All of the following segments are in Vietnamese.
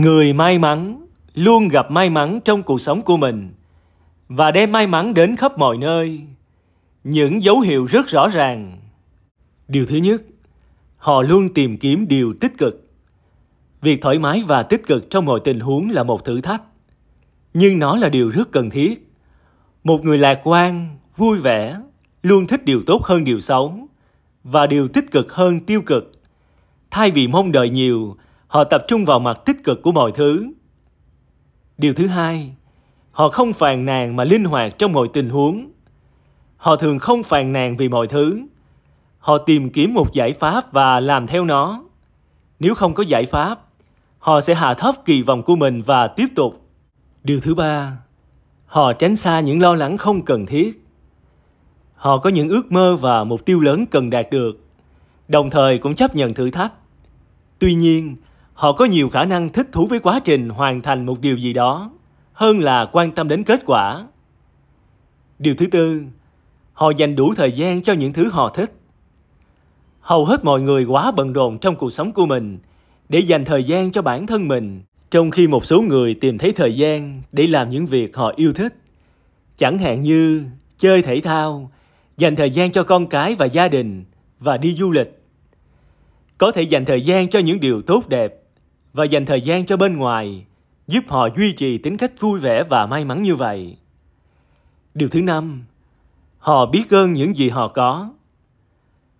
người may mắn luôn gặp may mắn trong cuộc sống của mình và đem may mắn đến khắp mọi nơi những dấu hiệu rất rõ ràng điều thứ nhất họ luôn tìm kiếm điều tích cực việc thoải mái và tích cực trong mọi tình huống là một thử thách nhưng nó là điều rất cần thiết một người lạc quan vui vẻ luôn thích điều tốt hơn điều xấu và điều tích cực hơn tiêu cực thay vì mong đợi nhiều họ tập trung vào mặt tích cực của mọi thứ. Điều thứ hai, họ không phàn nàn mà linh hoạt trong mọi tình huống. Họ thường không phàn nàn vì mọi thứ. Họ tìm kiếm một giải pháp và làm theo nó. Nếu không có giải pháp, họ sẽ hạ thấp kỳ vọng của mình và tiếp tục. Điều thứ ba, họ tránh xa những lo lắng không cần thiết. Họ có những ước mơ và mục tiêu lớn cần đạt được, đồng thời cũng chấp nhận thử thách. Tuy nhiên, Họ có nhiều khả năng thích thú với quá trình hoàn thành một điều gì đó hơn là quan tâm đến kết quả. Điều thứ tư, họ dành đủ thời gian cho những thứ họ thích. Hầu hết mọi người quá bận rộn trong cuộc sống của mình để dành thời gian cho bản thân mình, trong khi một số người tìm thấy thời gian để làm những việc họ yêu thích. Chẳng hạn như chơi thể thao, dành thời gian cho con cái và gia đình và đi du lịch. Có thể dành thời gian cho những điều tốt đẹp và dành thời gian cho bên ngoài, giúp họ duy trì tính cách vui vẻ và may mắn như vậy. Điều thứ năm, họ biết ơn những gì họ có.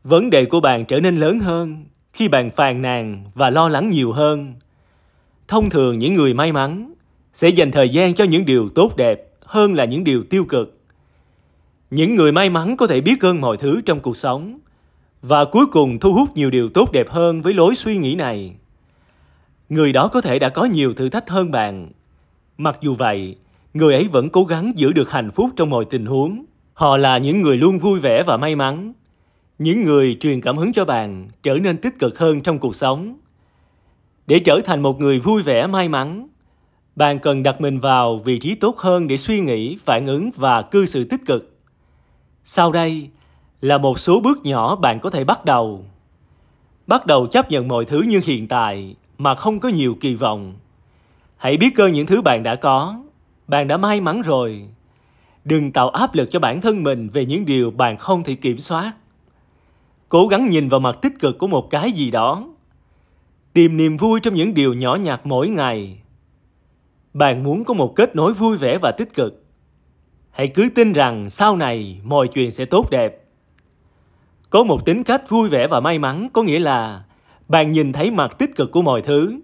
Vấn đề của bạn trở nên lớn hơn khi bạn phàn nàn và lo lắng nhiều hơn. Thông thường những người may mắn sẽ dành thời gian cho những điều tốt đẹp hơn là những điều tiêu cực. Những người may mắn có thể biết ơn mọi thứ trong cuộc sống và cuối cùng thu hút nhiều điều tốt đẹp hơn với lối suy nghĩ này người đó có thể đã có nhiều thử thách hơn bạn. Mặc dù vậy, người ấy vẫn cố gắng giữ được hạnh phúc trong mọi tình huống. Họ là những người luôn vui vẻ và may mắn. Những người truyền cảm hứng cho bạn trở nên tích cực hơn trong cuộc sống. Để trở thành một người vui vẻ may mắn, bạn cần đặt mình vào vị trí tốt hơn để suy nghĩ, phản ứng và cư xử tích cực. Sau đây là một số bước nhỏ bạn có thể bắt đầu. Bắt đầu chấp nhận mọi thứ như hiện tại mà không có nhiều kỳ vọng. Hãy biết ơn những thứ bạn đã có, bạn đã may mắn rồi. Đừng tạo áp lực cho bản thân mình về những điều bạn không thể kiểm soát. Cố gắng nhìn vào mặt tích cực của một cái gì đó. Tìm niềm vui trong những điều nhỏ nhặt mỗi ngày. Bạn muốn có một kết nối vui vẻ và tích cực. Hãy cứ tin rằng sau này mọi chuyện sẽ tốt đẹp. Có một tính cách vui vẻ và may mắn có nghĩa là bạn nhìn thấy mặt tích cực của mọi thứ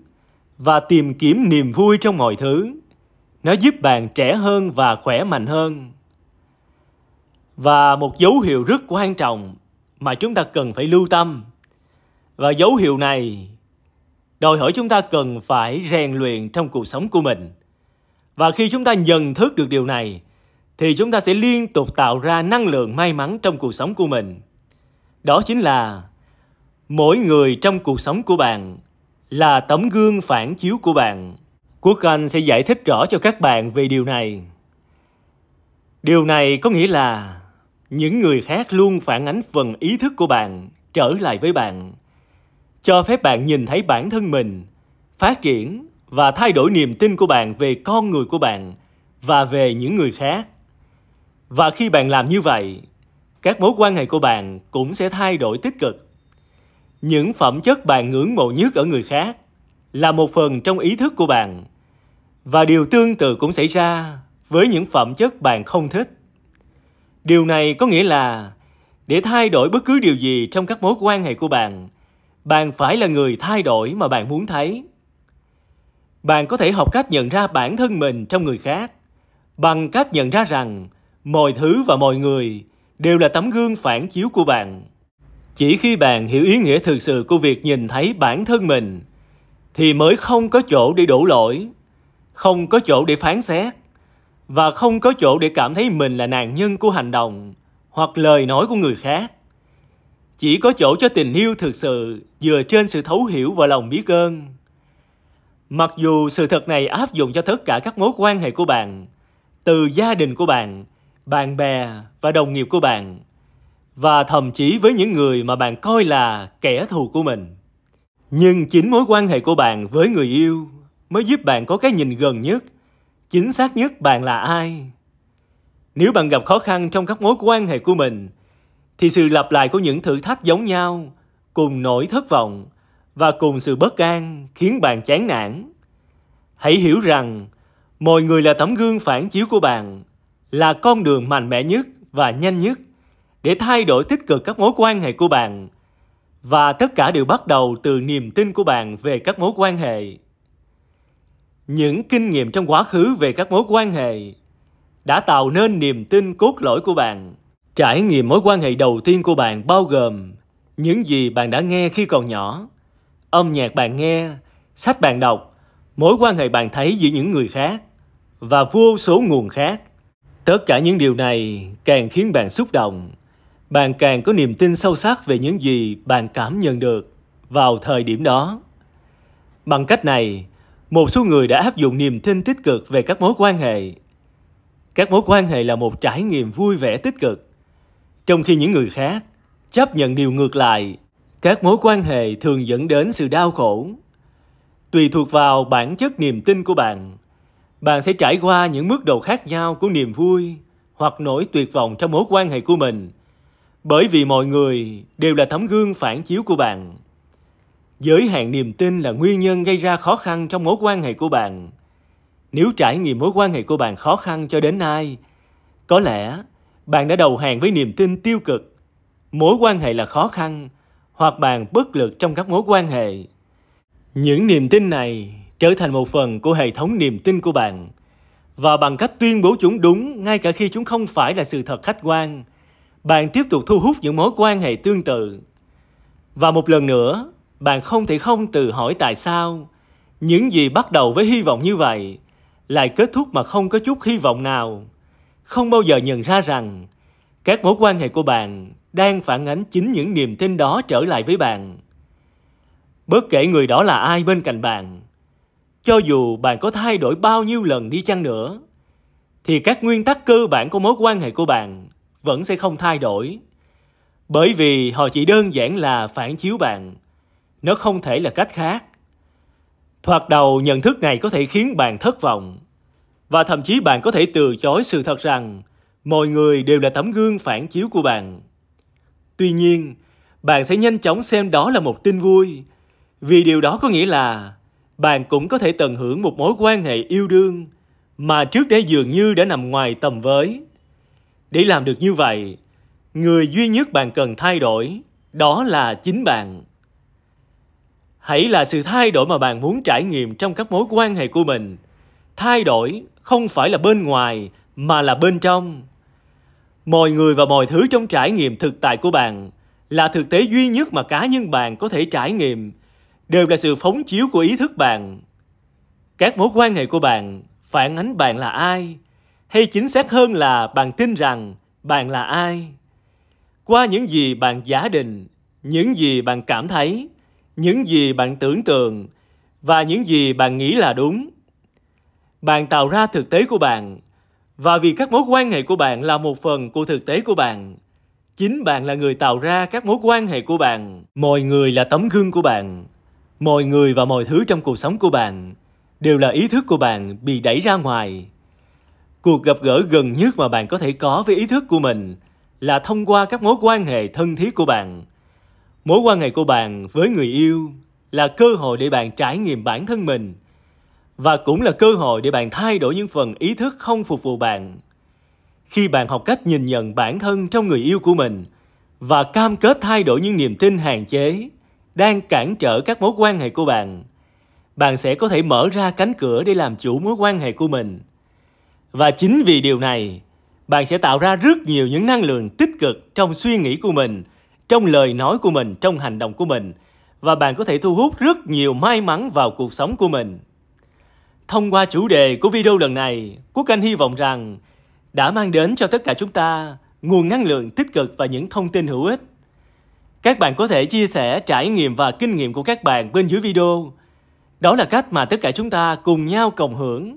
và tìm kiếm niềm vui trong mọi thứ nó giúp bạn trẻ hơn và khỏe mạnh hơn và một dấu hiệu rất quan trọng mà chúng ta cần phải lưu tâm và dấu hiệu này đòi hỏi chúng ta cần phải rèn luyện trong cuộc sống của mình và khi chúng ta nhận thức được điều này thì chúng ta sẽ liên tục tạo ra năng lượng may mắn trong cuộc sống của mình đó chính là mỗi người trong cuộc sống của bạn là tấm gương phản chiếu của bạn quốc anh sẽ giải thích rõ cho các bạn về điều này điều này có nghĩa là những người khác luôn phản ánh phần ý thức của bạn trở lại với bạn cho phép bạn nhìn thấy bản thân mình phát triển và thay đổi niềm tin của bạn về con người của bạn và về những người khác và khi bạn làm như vậy các mối quan hệ của bạn cũng sẽ thay đổi tích cực những phẩm chất bạn ngưỡng mộ nhất ở người khác là một phần trong ý thức của bạn và điều tương tự cũng xảy ra với những phẩm chất bạn không thích điều này có nghĩa là để thay đổi bất cứ điều gì trong các mối quan hệ của bạn bạn phải là người thay đổi mà bạn muốn thấy bạn có thể học cách nhận ra bản thân mình trong người khác bằng cách nhận ra rằng mọi thứ và mọi người đều là tấm gương phản chiếu của bạn chỉ khi bạn hiểu ý nghĩa thực sự của việc nhìn thấy bản thân mình thì mới không có chỗ để đổ lỗi, không có chỗ để phán xét và không có chỗ để cảm thấy mình là nạn nhân của hành động hoặc lời nói của người khác. Chỉ có chỗ cho tình yêu thực sự dựa trên sự thấu hiểu và lòng biết ơn. Mặc dù sự thật này áp dụng cho tất cả các mối quan hệ của bạn, từ gia đình của bạn, bạn bè và đồng nghiệp của bạn, và thậm chí với những người mà bạn coi là kẻ thù của mình. Nhưng chính mối quan hệ của bạn với người yêu mới giúp bạn có cái nhìn gần nhất, chính xác nhất bạn là ai. Nếu bạn gặp khó khăn trong các mối quan hệ của mình, thì sự lặp lại của những thử thách giống nhau, cùng nỗi thất vọng và cùng sự bất an khiến bạn chán nản. Hãy hiểu rằng, mọi người là tấm gương phản chiếu của bạn, là con đường mạnh mẽ nhất và nhanh nhất để thay đổi tích cực các mối quan hệ của bạn. Và tất cả đều bắt đầu từ niềm tin của bạn về các mối quan hệ. Những kinh nghiệm trong quá khứ về các mối quan hệ đã tạo nên niềm tin cốt lõi của bạn. Trải nghiệm mối quan hệ đầu tiên của bạn bao gồm những gì bạn đã nghe khi còn nhỏ, âm nhạc bạn nghe, sách bạn đọc, mối quan hệ bạn thấy giữa những người khác và vô số nguồn khác. Tất cả những điều này càng khiến bạn xúc động bạn càng có niềm tin sâu sắc về những gì bạn cảm nhận được vào thời điểm đó. Bằng cách này, một số người đã áp dụng niềm tin tích cực về các mối quan hệ. Các mối quan hệ là một trải nghiệm vui vẻ tích cực, trong khi những người khác chấp nhận điều ngược lại. Các mối quan hệ thường dẫn đến sự đau khổ. Tùy thuộc vào bản chất niềm tin của bạn, bạn sẽ trải qua những mức độ khác nhau của niềm vui hoặc nỗi tuyệt vọng trong mối quan hệ của mình – bởi vì mọi người đều là tấm gương phản chiếu của bạn. Giới hạn niềm tin là nguyên nhân gây ra khó khăn trong mối quan hệ của bạn. Nếu trải nghiệm mối quan hệ của bạn khó khăn cho đến nay, có lẽ bạn đã đầu hàng với niềm tin tiêu cực. Mối quan hệ là khó khăn hoặc bạn bất lực trong các mối quan hệ. Những niềm tin này trở thành một phần của hệ thống niềm tin của bạn và bằng cách tuyên bố chúng đúng ngay cả khi chúng không phải là sự thật khách quan bạn tiếp tục thu hút những mối quan hệ tương tự. Và một lần nữa, bạn không thể không tự hỏi tại sao những gì bắt đầu với hy vọng như vậy lại kết thúc mà không có chút hy vọng nào. Không bao giờ nhận ra rằng các mối quan hệ của bạn đang phản ánh chính những niềm tin đó trở lại với bạn. Bất kể người đó là ai bên cạnh bạn, cho dù bạn có thay đổi bao nhiêu lần đi chăng nữa, thì các nguyên tắc cơ bản của mối quan hệ của bạn – vẫn sẽ không thay đổi. Bởi vì họ chỉ đơn giản là phản chiếu bạn. Nó không thể là cách khác. Thoạt đầu nhận thức này có thể khiến bạn thất vọng. Và thậm chí bạn có thể từ chối sự thật rằng mọi người đều là tấm gương phản chiếu của bạn. Tuy nhiên, bạn sẽ nhanh chóng xem đó là một tin vui. Vì điều đó có nghĩa là bạn cũng có thể tận hưởng một mối quan hệ yêu đương mà trước đây dường như đã nằm ngoài tầm với. Để làm được như vậy, người duy nhất bạn cần thay đổi đó là chính bạn. Hãy là sự thay đổi mà bạn muốn trải nghiệm trong các mối quan hệ của mình. Thay đổi không phải là bên ngoài mà là bên trong. Mọi người và mọi thứ trong trải nghiệm thực tại của bạn là thực tế duy nhất mà cá nhân bạn có thể trải nghiệm đều là sự phóng chiếu của ý thức bạn. Các mối quan hệ của bạn phản ánh bạn là ai, hay chính xác hơn là bạn tin rằng bạn là ai qua những gì bạn giả định những gì bạn cảm thấy những gì bạn tưởng tượng và những gì bạn nghĩ là đúng bạn tạo ra thực tế của bạn và vì các mối quan hệ của bạn là một phần của thực tế của bạn chính bạn là người tạo ra các mối quan hệ của bạn mọi người là tấm gương của bạn mọi người và mọi thứ trong cuộc sống của bạn đều là ý thức của bạn bị đẩy ra ngoài cuộc gặp gỡ gần nhất mà bạn có thể có với ý thức của mình là thông qua các mối quan hệ thân thiết của bạn mối quan hệ của bạn với người yêu là cơ hội để bạn trải nghiệm bản thân mình và cũng là cơ hội để bạn thay đổi những phần ý thức không phục vụ bạn khi bạn học cách nhìn nhận bản thân trong người yêu của mình và cam kết thay đổi những niềm tin hạn chế đang cản trở các mối quan hệ của bạn bạn sẽ có thể mở ra cánh cửa để làm chủ mối quan hệ của mình và chính vì điều này, bạn sẽ tạo ra rất nhiều những năng lượng tích cực trong suy nghĩ của mình, trong lời nói của mình, trong hành động của mình và bạn có thể thu hút rất nhiều may mắn vào cuộc sống của mình. Thông qua chủ đề của video lần này, Quốc Anh hy vọng rằng đã mang đến cho tất cả chúng ta nguồn năng lượng tích cực và những thông tin hữu ích. Các bạn có thể chia sẻ trải nghiệm và kinh nghiệm của các bạn bên dưới video. Đó là cách mà tất cả chúng ta cùng nhau cộng hưởng